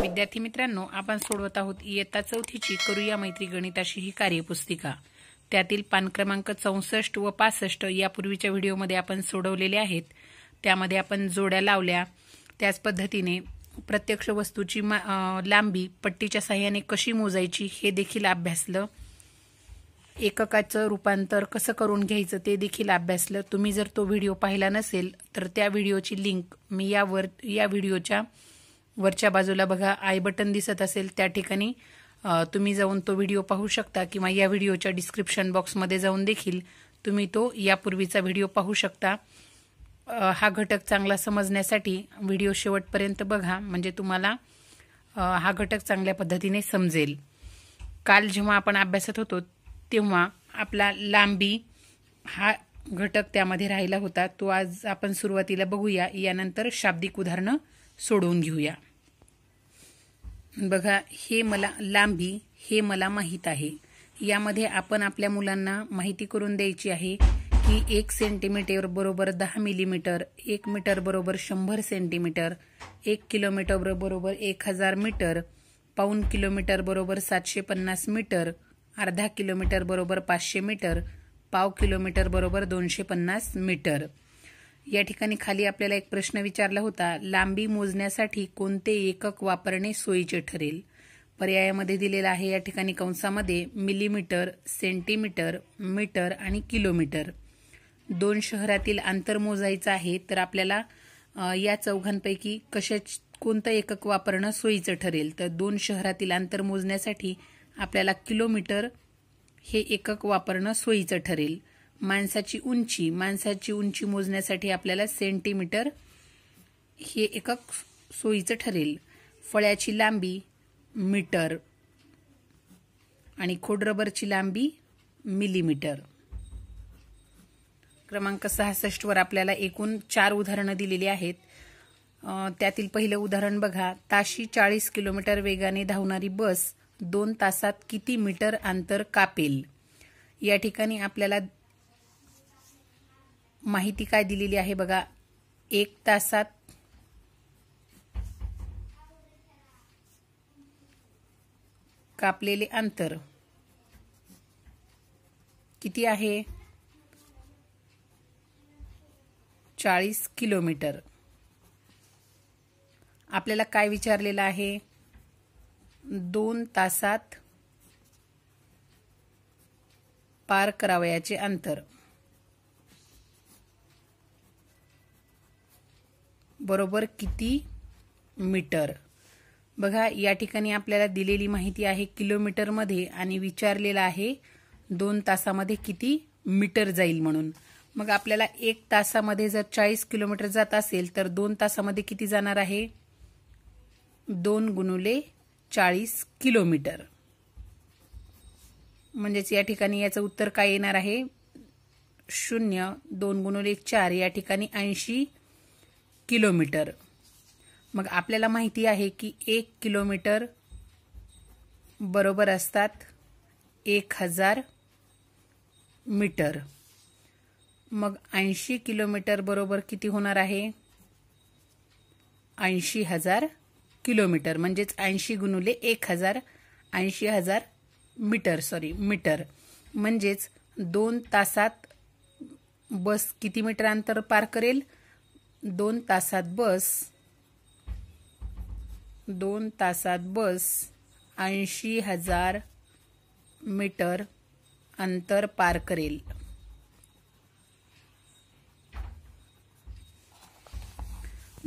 विद्यार्थी मित्रांनो आपण सोडवत आहोत इयत्ता चौथीची करूया मैत्री गणिताशी ही कार्यपुस्तिका त्यातील पान क्रमांक चौसष्ट व पासष्ट यापूर्वीच्या व्हिडिओमध्ये आपण सोडवलेले आहेत त्यामध्ये आपण जोड्या लावल्या त्याच पद्धतीने प्रत्यक्ष वस्तूची लांबी पट्टीच्या साह्याने कशी मोजायची हे देखील अभ्यासलं एककाचं रूपांतर कसं करून घ्यायचं ते देखील अभ्यासलं तुम्ही जर तो व्हिडिओ पाहिला नसेल तर त्या व्हिडिओची लिंक मी यावर या व्हिडिओच्या वरच्या बाजूला बघा आय बटन दिसत असेल त्या ठिकाणी तुम्ही जाऊन तो व्हिडिओ पाहू शकता किंवा या व्हिडिओच्या डिस्क्रिप्शन बॉक्समध्ये जाऊन देखील तुम्ही तो यापूर्वीचा व्हिडिओ पाहू शकता हा घटक चांगला समजण्यासाठी व्हिडिओ शेवटपर्यंत बघा म्हणजे तुम्हाला हा घटक चांगल्या पद्धतीने समजेल काल जेव्हा आपण अभ्यासत होतो तेव्हा आपला लांबी हा घटक त्यामध्ये राहिला होता तो आज आपण सुरुवातीला बघूया यानंतर शाब्दिक उदाहरणं सोडवून घेऊया बघा हे मला लांबी हे मला माहीत आहे यामध्ये आपण आपल्या मुलांना माहिती करून द्यायची आहे की एक सेंटीमीटर बरोबर दहा मिलीमीटर एक मीटर बरोबर शंभर सेंटीमीटर एक किलोमीटर बरोबर एक हजार मीटर पाऊन किलोमीटर बरोबर सातशे पन्नास मीटर अर्धा किलोमीटर बरोबर पाचशे मीटर पाव किलोमीटर बरोबर दोनशे पन्नास मीटर या ठिकाणी खाली आपल्याला एक प्रश्न विचारला होता लांबी मोजण्यासाठी कोणते एकक वापरणे सोयीचे ठरेल पर्यायामध्ये दिलेला आहे या ठिकाणी कंसामध्ये मिलीमीटर सेंटीमीटर मीटर आणि किलोमीटर दोन शहरातील अंतर मोजायचं आहे तर आपल्याला या चौघांपैकी कशा कोणतं एकक वापरणं सोयीचं ठरेल तर दोन शहरातील अंतर मोजण्यासाठी आपल्याला किलोमीटर हे एकक वापरणं सोयीचं ठरेल माणसाची उंची माणसाची उंची मोजण्यासाठी आपल्याला सेंटीमीटर हे एकक सोयीचं ठरेल फळ्याची लांबी मीटर आणि खोडरबरची लांबी मिलीमीटर क्रमांक सहासष्टवर आपल्याला एकूण चार उदाहरणं दिलेली आहेत त्यातील पहिलं उदाहरण बघा ताशी चाळीस किलोमीटर वेगाने धावणारी बस दोन तासात किती मीटर अंतर कापेल या ठिकाणी आपल्याला माहिती काय दिलेली आहे बघा एक तासात कापलेले अंतर किती आहे चाळीस किलोमीटर आपल्याला काय विचारलेलं आहे दोन तासात पार करावयाचे अंतर बरोबर किती मीटर बघा या ठिकाणी आपल्याला दिलेली माहिती आहे किलोमीटरमध्ये आणि विचारलेलं आहे दोन तासामध्ये किती मीटर जाईल म्हणून मग आपल्याला एक तासामध्ये जर चाळीस किलोमीटर जात असेल तर दोन तासामध्ये किती जाणार आहे दोन गुणुले चाळीस किलोमीटर म्हणजेच या ठिकाणी याचं उत्तर काय येणार आहे शून्य दोन गुणुले चार या ठिकाणी ऐंशी किलोमीटर मग आपल्याला माहिती आहे की एक किलोमीटर बरोबर असतात एक हजार मीटर मग ऐंशी किलोमीटर बरोबर किती होणार आहे ऐंशी हजार किलोमीटर म्हणजेच ऐंशी गुणुले एक हजार ऐंशी हजार मीटर सॉरी मीटर म्हणजेच दोन तासात बस किती मीटर अंतर पार करेल दोन तासात बस दोन तासात बस ऐंशी हजार मीटर अंतर पार करेल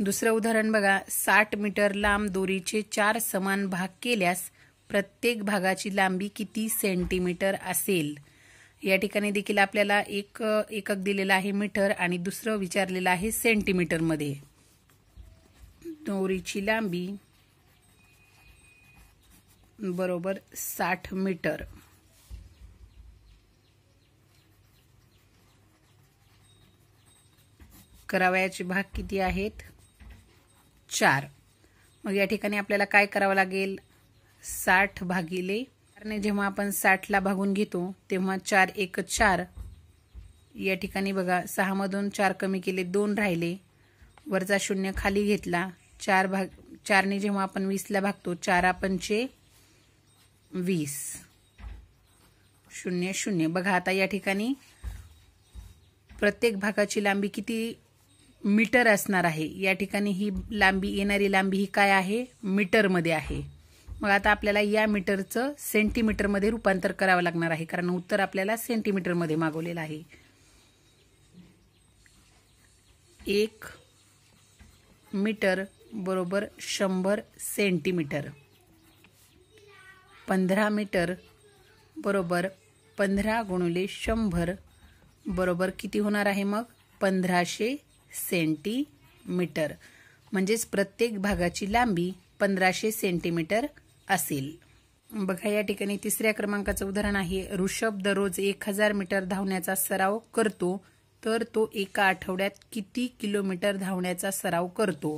दुसरं उदाहरण बघा साठ मीटर लांब दोरीचे चार समान भाग केल्यास प्रत्येक भागाची लांबी किती सेंटीमीटर असेल या ठिकाणी देखील आपल्याला एक एकक दिलेला आहे मीटर आणि दुसरं विचारलेलं आहे सेंटीमीटरमध्ये दोरीची लांबी बरोबर साठ मीटर करावयाचे भाग किती आहेत चार मग या ठिकाणी आपल्याला काय करावं लागेल साठ भागिले ने जेव्हा आपण साठला भागून घेतो तेव्हा चार एक चार या ठिकाणी बघा सहामधून चार कमी केले दोन राहिले वरचा शून्य खाली घेतला चार भाग चारने जेव्हा आपण वीसला भागतो चारा पंचे वीस शून्य शून्य बघा आता या ठिकाणी प्रत्येक भागाची लांबी किती मीटर असणार आहे या ठिकाणी ही लांबी येणारी लांबी ही काय आहे मीटरमध्ये आहे मग आता आपल्याला या मीटरचं सेंटीमीटरमध्ये रूपांतर करावं लागणार आहे कारण उत्तर आपल्याला सेंटीमीटरमध्ये मागवलेलं आहे एक मीटर बरोबर शंभर सेंटीमीटर पंधरा मीटर बरोबर पंधरा गुणुले शंभर बरोबर किती होणार आहे मग पंधराशे सेंटीमीटर म्हणजेच प्रत्येक भागाची लांबी पंधराशे सेंटीमीटर असेल बघा या ठिकाणी तिसऱ्या क्रमांकाचं उदाहरण आहे ऋषभ दररोज एक हजार मीटर धावण्याचा सराव करतो तर तो एका आठवड्यात किती किलोमीटर धावण्याचा सराव करतो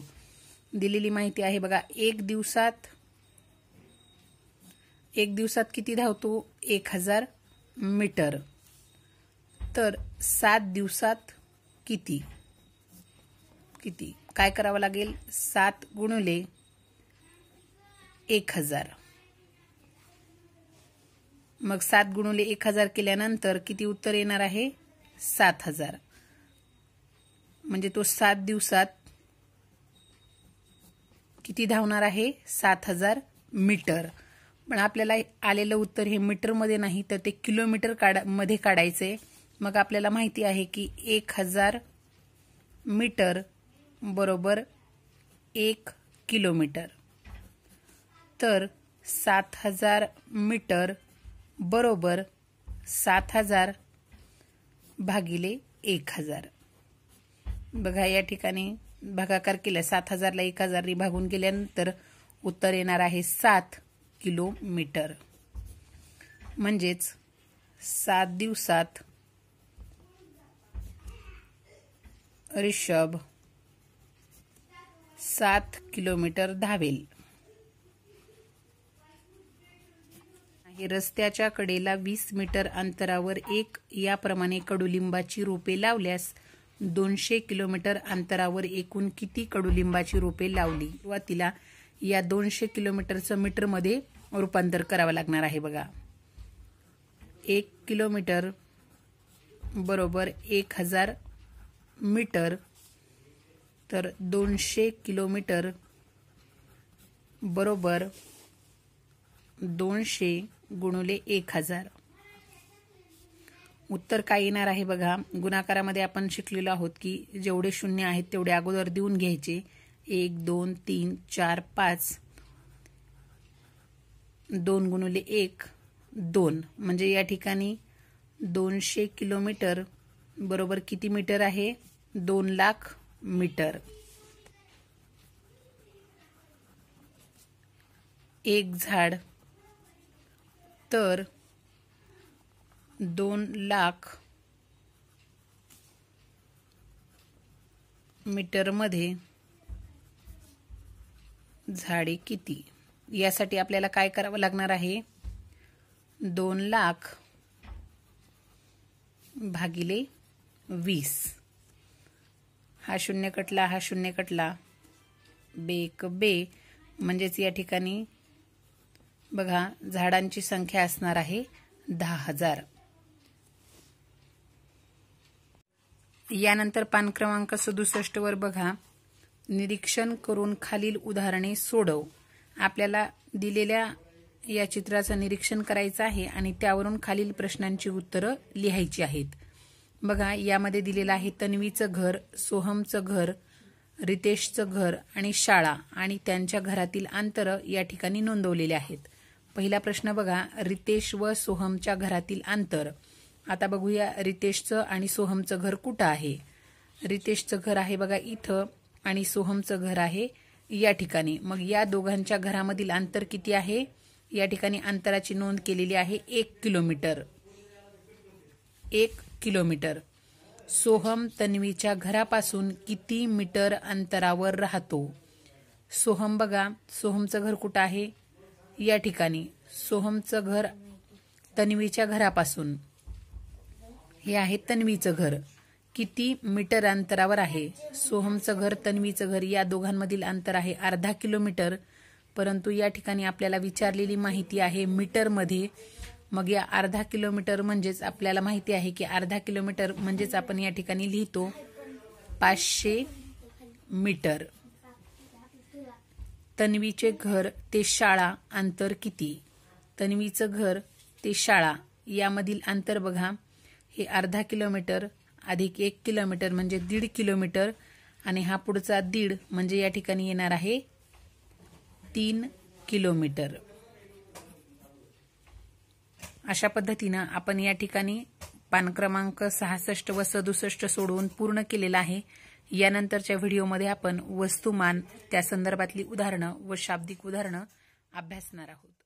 दिलेली माहिती आहे बघा एक दिवसात एक दिवसात किती धावतो एक हजार मीटर तर सात दिवसात किती किती काय करावं लागेल सात गुणले एक हजार मग सात गुणुले एक हजार केल्यानंतर किती उत्तर येणार आहे सात हजार म्हणजे तो सात दिवसात किती धावणार आहे सात हजार मीटर पण आपल्याला आलेलं उत्तर हे मीटरमध्ये नाही तर ते किलोमीटर काढा मध्ये काढायचे मग आपल्याला माहिती आहे की एक हजार मीटर बरोबर एक किलोमीटर तर सात हजार मीटर बरोबर सात हजार भागिले एक हजार बघा या ठिकाणी भागाकार केला सात हजारला एक हजार भागून गेल्यानंतर उत्तर येणार आहे सात किलोमीटर म्हणजेच सात दिवसात रिषभ सात किलोमीटर धावेल आहे रस्त्याच्या कडेला वीस मीटर अंतरावर एक याप्रमाणे कडुलिंबाची रोपे लावल्यास दोनशे किलोमीटर अंतरावर एकूण किती कडुलिंबाची रोपे लावली तिला या दोनशे किलोमीटरचं मीटरमध्ये रूपांतर करावं लागणार आहे बघा एक किलोमीटर बरोबर एक हजार मीटर तर दोनशे किलोमीटर बरोबर दोनशे गुणुले एक हजार उत्तर काय येणार आहे बघा गुणाकारामध्ये आपण शिकलेलो आहोत की जेवढे शून्य आहेत तेवढे अगोदर देऊन घ्यायचे एक दोन तीन चार पाच दोन गुणुले एक दोन म्हणजे या ठिकाणी दोनशे किलोमीटर बरोबर किती मीटर आहे दोन लाख मीटर एक झाड तर दोन लाख मीटरमध्ये झाडे किती यासाठी आपल्याला काय करावं लागणार आहे दोन लाख भागिले वीस हा शून्य कटला हा शून्य कटला बेक बे म्हणजेच या ठिकाणी बघा झाडांची संख्या असणार आहे दहा हजार यानंतर पान क्रमांक सदुसष्ट वर बघा निरीक्षण करून खालील उदाहरणे सोडव आपल्याला दिलेल्या या चित्राचं निरीक्षण करायचं आहे आणि त्यावरून खालील प्रश्नांची उत्तरं लिहायची आहेत बघा यामध्ये दिलेलं आहे तन्वीचं घर सोहमचं घर रितेशचं घर आणि शाळा आणि त्यांच्या घरातील अंतर या ठिकाणी नोंदवलेले आहेत पहिला प्रश्न बघा रितेश व सोहमच्या घरातील अंतर आता बघूया रितेशचं आणि सोहमचं घर कुठं आहे रितेशचं घर आहे बघा इथं आणि सोहमचं घर आहे या ठिकाणी मग या दोघांच्या घरामधील अंतर किती आहे या ठिकाणी अंतराची नोंद केलेली आहे एक किलोमीटर एक किलोमीटर सोहम तन्वीच्या घरापासून किती मीटर अंतरावर राहतो सोहम बघा सोहमचं घर कुठं आहे या ठिकाणी सोहमचं घर तन्वीच्या घरापासून हे आहे तन्वीचं घर किती मीटर अंतरावर आहे सोहमचं घर तन्वीचं घर या दोघांमधील अंतर आहे अर्धा किलोमीटर परंतु या ठिकाणी आपल्याला विचारलेली माहिती आहे मीटरमध्ये मग या अर्धा किलोमीटर म्हणजेच आपल्याला माहिती आहे की अर्धा किलोमीटर म्हणजेच आपण या ठिकाणी लिहितो पाचशे मीटर तन्वीचे घर ते शाळा अंतर किती तन्वीचं घर ते शाळा यामधील अंतर बघा हे अर्धा किलोमीटर अधिक एक किलोमीटर म्हणजे दीड किलोमीटर आणि हा पुढचा दीड म्हणजे या ठिकाणी येणार आहे तीन किलोमीटर अशा पद्धतीनं आपण या ठिकाणी पान क्रमांक सहासष्ट व सदुसष्ट सोडवून पूर्ण केलेला आहे यानंतरच्या व्हिडिओमध्ये आपण वस्तुमान त्या संदर्भातली उदाहरणं व शाब्दिक उदाहरणं अभ्यासणार आहोत